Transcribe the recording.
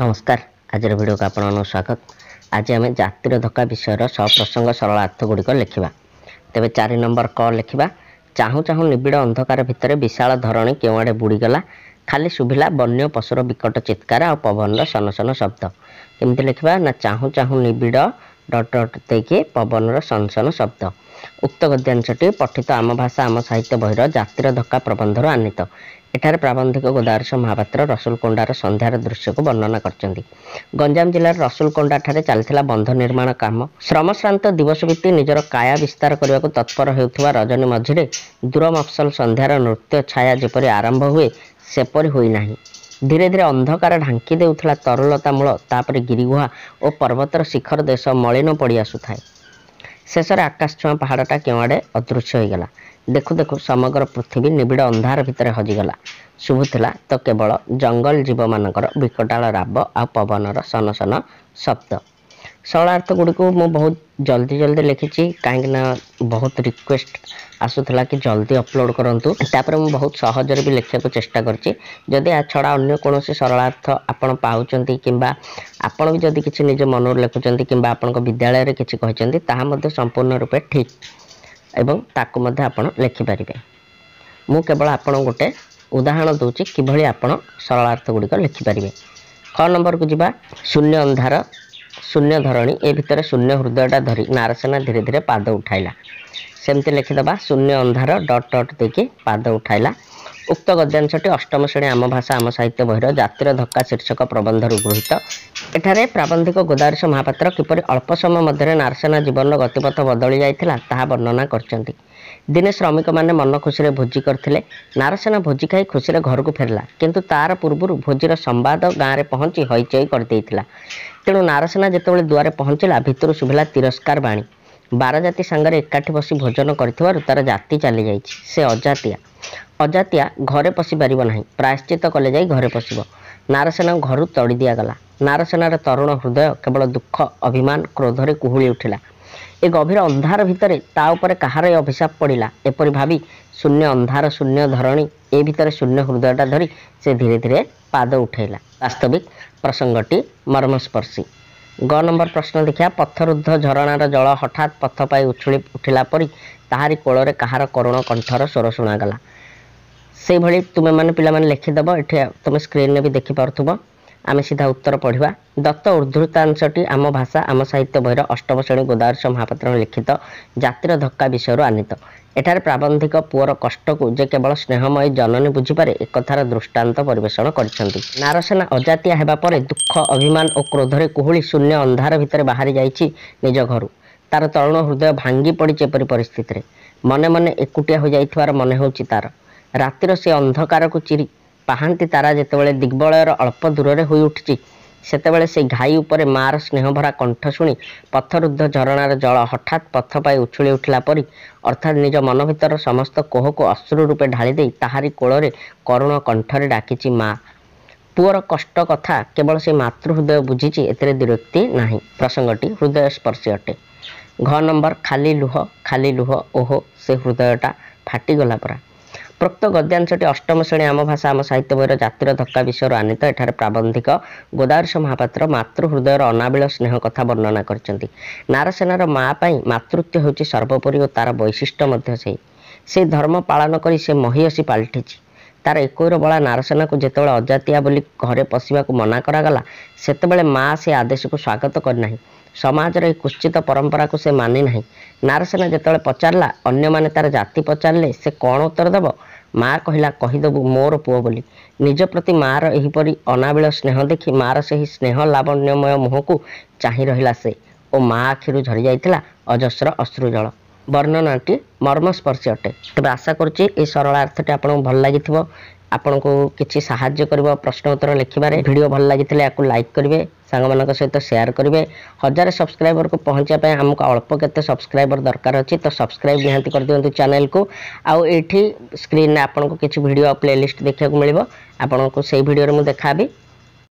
ନମସ୍କାର ଆଜିର ଭିଡ଼ିଓକୁ ଆପଣମାନଙ୍କୁ ସ୍ୱାଗତ ଆଜି ଆମେ ଜାତିର ଧକ୍କା ବିଷୟର ସପ୍ରସଙ୍ଗ ସରଳ ଅର୍ଥ ଗୁଡ଼ିକ ଲେଖିବା ତେବେ ଚାରି ନମ୍ବର କ ଲେଖିବା ଚାହୁଁ ଚାହୁଁ ନିବିଡ଼ ଅନ୍ଧକାର ଭିତରେ ବିଶାଳ ଧରଣୀ କେଉଁଆଡ଼େ ବୁଡ଼ିଗଲା ଖାଲି ଶୁଭିଲା ବନ୍ୟ ପଶୁର ବିକଟ ଚିତ୍କାର ଆଉ ପବନର ସନସନ ଶବ୍ଦ କେମିତି ଲେଖିବା ନା ଚାହୁଁ ଚାହୁଁ ନିବିଡ଼ ଡଟ ଡଟ ଦେଇକି ପବନର ସନସନ ଶବ୍ଦ ଉକ୍ତ ଗଦ୍ୟାଂଶଟି ପଠିତ ଆମ ଭାଷା ଆମ ସାହିତ୍ୟ ବହିର ଜାତିର ଧକ୍କା ପ୍ରବନ୍ଧରୁ ଆନିତ ଏଠାରେ ପ୍ରାବନ୍ଧିକ ଗୋଦାବର୍ଷ ମହାପାତ୍ର ରସୁଲକୋଣ୍ଡାର ସନ୍ଧ୍ୟାର ଦୃଶ୍ୟକୁ ବର୍ଣ୍ଣନା କରିଛନ୍ତି ଗଞ୍ଜାମ ଜିଲ୍ଲାର ରସୁଲକୋଣ୍ଡାଠାରେ ଚାଲିଥିଲା ବନ୍ଧ ନିର୍ମାଣ କାମ ଶ୍ରମଶ୍ରାନ୍ତ ଦିବସ ଭିତ୍ତି ନିଜର କାୟା ବିସ୍ତାର କରିବାକୁ ତତ୍ପର ହେଉଥିବା ରଜନୀ ମଝିରେ ଦୂର ମଫସଲ ସନ୍ଧ୍ୟାର ନୃତ୍ୟ ଛାୟା ଯେପରି ଆରମ୍ଭ ହୁଏ ସେପରି ହୋଇନାହିଁ ଧୀରେ ଧୀରେ ଅନ୍ଧକାର ଢାଙ୍କି ଦେଉଥିଲା ତରଳତା ମୂଳ ତାପରେ ଗିରିଗୁହା ଓ ପର୍ବତର ଶିଖର ଦେଶ ମଳିନ ପଡ଼ି ଆସୁଥାଏ ଶେଷରେ ଆକାଶ ଛୁଆଁ ପାହାଡ଼ଟା କେଉଁଆଡ଼େ ଅଦୃଶ୍ୟ ହୋଇଗଲା ଦେଖୁ ଦେଖୁ ସମଗ୍ର ପୃଥିବୀ ନିବିଡ଼ ଅନ୍ଧାର ଭିତରେ ହଜିଗଲା ଶୁଭୁଥିଲା ତ କେବଳ ଜଙ୍ଗଲ ଜୀବମାନଙ୍କର ବିକଟାଳ ରାବ ଆଉ ପବନର ସନସନ ଶବ୍ଦ ସରଳାର୍ଥ ଗୁଡ଼ିକୁ ମୁଁ ବହୁତ ଜଲ୍ଦି ଜଲ୍ଦି ଲେଖିଛି କାହିଁକିନା ବହୁତ ରିକ୍ୱେଷ୍ଟ ଆସୁଥିଲା କି ଜଲ୍ଦି ଅପଲୋଡ଼ କରନ୍ତୁ ତାପରେ ମୁଁ ବହୁତ ସହଜରେ ବି ଲେଖିବାକୁ ଚେଷ୍ଟା କରିଛି ଯଦି ଏହା ଛଡ଼ା ଅନ୍ୟ କୌଣସି ସରଳାର୍ଥ ଆପଣ ପାଉଛନ୍ତି କିମ୍ବା ଆପଣ ବି ଯଦି କିଛି ନିଜ ମନରୁ ଲେଖୁଛନ୍ତି କିମ୍ବା ଆପଣଙ୍କ ବିଦ୍ୟାଳୟରେ କିଛି କହିଛନ୍ତି ତାହା ମଧ୍ୟ ସମ୍ପୂର୍ଣ୍ଣ ରୂପେ ଠିକ୍ ଏବଂ ତାକୁ ମଧ୍ୟ ଆପଣ ଲେଖିପାରିବେ ମୁଁ କେବଳ ଆପଣ ଗୋଟେ ଉଦାହରଣ ଦେଉଛି କିଭଳି ଆପଣ ସରଳାର୍ଥ ଗୁଡ଼ିକ ଲେଖିପାରିବେ କ ନମ୍ବରକୁ ଯିବା ଶୂନ୍ୟ ଅନ୍ଧାର ଶୂନ୍ୟ ଧରଣୀ ଏ ଭିତରେ ଶୂନ୍ୟ ହୃଦୟଟା ଧରି ନାରସେନା ଧୀରେ ଧୀରେ ପାଦ ଉଠାଇଲା ସେମିତି ଲେଖିଦେବା ଶୂନ୍ୟ ଅନ୍ଧାର ଡଟ୍ ଡଟ୍ ଦେଇକି ପାଦ ଉଠାଇଲା ଉକ୍ତ ଗଦ୍ୟାଂଶଟି ଅଷ୍ଟମ ଶ୍ରେଣୀ ଆମ ଭାଷା ଆମ ସାହିତ୍ୟ ବହିର ଜାତିର ଧକ୍କା ଶୀର୍ଷକ ପ୍ରବନ୍ଧରୁ ଗୃହୀତ ଏଠାରେ ପ୍ରାବନ୍ଧିକ ଗୋଦାବରୀଶ ମହାପାତ୍ର କିପରି ଅଳ୍ପ ସମୟ ମଧ୍ୟରେ ନାରସେନା ଜୀବନର ଗତିପଥ ବଦଳି ଯାଇଥିଲା ତାହା ବର୍ଣ୍ଣନା କରିଛନ୍ତି ଦିନେ ଶ୍ରମିକମାନେ ମନ ଖୁସିରେ ଭୋଜି କରିଥିଲେ ନାରସେନା ଭୋଜି ଖାଇ ଖୁସିରେ ଘରକୁ ଫେରିଲା କିନ୍ତୁ ତାର ପୂର୍ବରୁ ଭୋଜିର ସମ୍ବାଦ ଗାଁରେ ପହଞ୍ଚି ହଇଚଇ କରିଦେଇଥିଲା ତେଣୁ ନାରସେନା ଯେତେବେଳେ ଦୁଆରେ ପହଞ୍ଚିଲା ଭିତରୁ ଶୁଭିଲା ତିରସ୍କାର ବାଣୀ ବାରଜାତି ସାଙ୍ଗରେ ଏକାଠି ବସି ଭୋଜନ କରିଥିବାରୁ ତାର ଜାତି ଚାଲିଯାଇଛି ସେ ଅଜାତିଆ ଅଜାତିଆ ଘରେ ପଶିପାରିବ ନାହିଁ ପ୍ରାୟଶ୍ଚିତ କଲେ ଯାଇ ଘରେ ପଶିବ ନାରସେନାଙ୍କୁ ଘରୁ ତଡ଼ି ଦିଆଗଲା ନାରସେନାର ତରୁଣ ହୃଦୟ କେବଳ ଦୁଃଖ ଅଭିମାନ କ୍ରୋଧରେ କୁହୁଳି ଉଠିଲା ଏ ଗଭୀର ଅନ୍ଧାର ଭିତରେ ତା ଉପରେ କାହାର ଏ ଅଭିଶାପ ପଡ଼ିଲା ଏପରି ଭାବି ଶୂନ୍ୟ ଅନ୍ଧାର ଶୂନ୍ୟ ଧରଣୀ ଏ ଭିତରେ ଶୂନ୍ୟ ହୃଦୟଟା ଧରି ସେ ଧୀରେ ଧୀରେ ପାଦ ଉଠାଇଲା ବାସ୍ତବିକ ପ୍ରସଙ୍ଗଟି ମର୍ମସ୍ପର୍ଶୀ ଗ ନମ୍ବର ପ୍ରଶ୍ନ ଦେଖିବା ପଥରୁଦ୍ଧ ଝରଣାର ଜଳ ହଠାତ୍ ପଥ ପାଇ ଉଛୁଳି ଉଠିଲା ପରି ତାହାରି କୋଳରେ କାହାର କରୁଣ କଣ୍ଠର ସ୍ୱର ଶୁଣାଗଲା ସେଇଭଳି ତୁମେମାନେ ପିଲାମାନେ ଲେଖିଦେବ ଏଠି ତୁମେ ସ୍କ୍ରିନ୍ରେ ବି ଦେଖିପାରୁଥିବ ଆମେ ସିଧା ଉତ୍ତର ପଢ଼ିବା ଦତ୍ତ ଉଦ୍ଧୃତାଂଶଟି ଆମ ଭାଷା ଆମ ସାହିତ୍ୟ ବହିର ଅଷ୍ଟମ ଶ୍ରେଣୀ ଗୋଦାବରୀ ମହାପାତ୍ରଙ୍କ ଲିଖିତ ଜାତିର ଧକ୍କା ବିଷୟରୁ ଆନିତ ଏଠାରେ ପ୍ରାବନ୍ଧିକ ପୁଅର କଷ୍ଟକୁ ଯେ କେବଳ ସ୍ନେହମୟୀ ଜନନୀ ବୁଝିପାରେ ଏକଥାର ଦୃଷ୍ଟାନ୍ତ ପରିବେଷଣ କରିଛନ୍ତି ନାରସେନା ଅଜାତିଆ ହେବା ପରେ ଦୁଃଖ ଅଭିମାନ ଓ କ୍ରୋଧରେ କୁହୁଳି ଶୂନ୍ୟ ଅନ୍ଧାର ଭିତରେ ବାହାରି ଯାଇଛି ନିଜ ଘରୁ ତାର ତରୁଣ ହୃଦୟ ଭାଙ୍ଗି ପଡ଼ିଛି ଏପରି ପରିସ୍ଥିତିରେ ମନେ ମନେ ଏକୁଟିଆ ହୋଇଯାଇଥିବାର ମନେ ହେଉଛି ତାର ରାତିର ସେ ଅନ୍ଧକାରକୁ ଚିରି ପାହାନ୍ତି ତାରା ଯେତେବେଳେ ଦିଗ୍ବଳୟର ଅଳ୍ପ ଦୂରରେ ହୋଇଉଠିଛି ସେତେବେଳେ ସେ ଘାଇ ଉପରେ ମାଆର ସ୍ନେହଭରା କଣ୍ଠ ଶୁଣି ପଥରୁଦ୍ଧ ଝରଣାର ଜଳ ହଠାତ୍ ପଥ ପାଇ ଉଛୁଳି ଉଠିଲା ପରି ଅର୍ଥାତ୍ ନିଜ ମନ ଭିତର ସମସ୍ତ କୋହକୁ ଅଶ୍ରୁ ରୂପେ ଢାଳି ଦେଇ ତାହାରି କୋଳରେ କରୁଣ କଣ୍ଠରେ ଡାକିଛି ମା ପୁଅର କଷ୍ଟ କଥା କେବଳ ସେ ମାତୃହୃଦୟ ବୁଝିଛି ଏଥିରେ ବିରକ୍ତି ନାହିଁ ପ୍ରସଙ୍ଗଟି ହୃଦୟ ସ୍ପର୍ଶୀ ଅଟେ ଘ ନମ୍ବର ଖାଲି ଲୁହ ଖାଲି ଲୁହ ଓହୋ ସେ ହୃଦୟଟା ଫାଟିଗଲା ପରା ପ୍ରକୃତ ଗଦ୍ୟାଂଶଟି ଅଷ୍ଟମ ଶ୍ରେଣୀ ଆମ ଭାଷା ଆମ ସାହିତ୍ୟ ବହିର ଜାତିର ଧକ୍କା ବିଷୟରୁ ଆନିତ ଏଠାରେ ପ୍ରାବନ୍ଧିକ ଗୋଦାବର୍ଷ ମହାପାତ୍ର ମାତୃ ହୃଦୟର ଅନାବିଳ ସ୍ନେହ କଥା ବର୍ଣ୍ଣନା କରିଛନ୍ତି ନାରସେନାର ମା ପାଇଁ ମାତୃତ୍ୱ ହେଉଛି ସର୍ବୋପରି ଓ ତାର ବୈଶିଷ୍ଟ୍ୟ ମଧ୍ୟ ସେହି ସେ ଧର୍ମ ପାଳନ କରି ସେ ମହିଅସୀ ପାଲଟିଛି ତାର ଏକୋଇର ବଳା ନାରସେନାକୁ ଯେତେବେଳେ ଅଜାତିଆ ବୋଲି ଘରେ ପଶିବାକୁ ମନା କରାଗଲା ସେତେବେଳେ ମା ସେ ଆଦେଶକୁ ସ୍ୱାଗତ କରିନାହିଁ ସମାଜର ଏହି କୁଶ୍ଚିତ ପରମ୍ପରାକୁ ସେ ମାନି ନାହିଁ ନାରସେନା ଯେତେବେଳେ ପଚାରିଲା ଅନ୍ୟମାନେ ତାର ଜାତି ପଚାରିଲେ ସେ କ'ଣ ଉତ୍ତର ଦେବ ମା' କହିଲା କହିଦେବୁ ମୋର ପୁଅ ବୋଲି ନିଜ ପ୍ରତି ମା'ର ଏହିପରି ଅନାବିଳ ସ୍ନେହ ଦେଖି ମା'ର ସେହି ସ୍ନେହ ଲାବଣ୍ୟମୟ ମୁହଁକୁ ଚାହିଁ ରହିଲା ସେ ଓ ମା' ଆଖିରୁ ଝରିଯାଇଥିଲା ଅଜସ୍ର ଅଶ୍ରୁ ଜଳ ବର୍ଣ୍ଣନାଟି ମର୍ମସ୍ପର୍ଶୀ ଅଟେ ତେବେ ଆଶା କରୁଛି ଏହି ସରଳାର୍ଥଟି ଆପଣଙ୍କୁ ଭଲ ଲାଗିଥିବ আপনক কিছি সাহায্য করিব প্রশ্ন উত্তর লিখিবারে ভিডিও ভাল লাগি তলে আকু লাইক করিবে সাঙ্গ মানক সহিত শেয়ার করিবে হাজার সাবস্ক্রাইবার কো পহচা পায় আমক অল্প কতে সাবস্ক্রাইবার দরকার আছে তো সাবস্ক্রাইব নেহতি কর দিওনতু চ্যানেল কো আউ এটি স্ক্রিনে আপনক কিছি ভিডিও আপ প্লেলিস্ট দেখাইক মিলিব আপনক সেই ভিডিওর ম দেখাবই